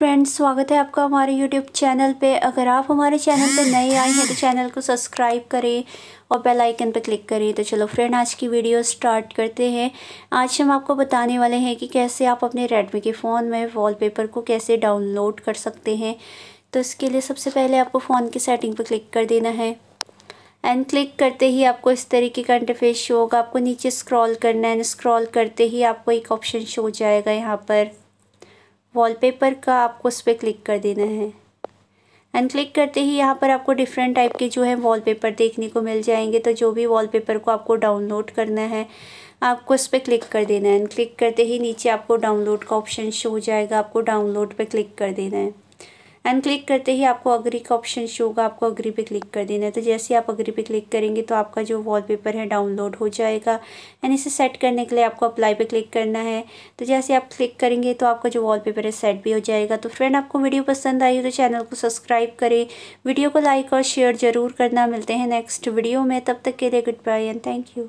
friends स्वागत है आपका हमारे यूट्यूब चैनल पे अगर आप हमारे चैनल पे नए आए हैं तो चैनल को सब्सक्राइब करें और बेल आइकन पर क्लिक करें तो चलो फ्रेंड आज की वीडियो स्टार्ट करते हैं आज हम आपको बताने वाले हैं कि कैसे आप अपने रेडमी के फ़ोन में वॉलपेपर को कैसे डाउनलोड कर सकते हैं तो इसके लिए सबसे पहले आपको फ़ोन की सेटिंग पर क्लिक कर देना है एंड क्लिक करते ही आपको इस तरीके का इंटरफेस शो होगा आपको नीचे स्क्रॉल करना है स्क्रॉल करते ही आपको एक ऑप्शन शो हो जाएगा यहाँ पर वॉलपेपर का आपको उस पर क्लिक कर देना है एंड क्लिक करते ही यहाँ पर आपको डिफरेंट टाइप के जो है वॉलपेपर देखने को मिल जाएंगे तो जो भी वॉलपेपर को आपको डाउनलोड करना है आपको उस पर क्लिक कर देना है एंड क्लिक करते ही नीचे आपको डाउनलोड का ऑप्शन शो हो जाएगा आपको डाउनलोड पर क्लिक कर देना है एंड क्लिक करते ही आपको अग्री का ऑप्शन शो होगा आपको अग्री पे क्लिक कर देना है तो जैसे आप अग्री पे क्लिक करेंगे तो आपका जो वॉलपेपर है डाउनलोड हो जाएगा एंड इसे सेट करने के लिए आपको अप्लाई पे क्लिक करना है तो जैसे आप क्लिक करेंगे तो आपका जो वॉलपेपर है सेट भी हो जाएगा तो फ्रेंड आपको वीडियो पसंद आई हो तो चैनल को सब्सक्राइब करें वीडियो को लाइक और शेयर ज़रूर करना मिलते हैं नेक्स्ट वीडियो में तब तक के लिए goodbye and thank you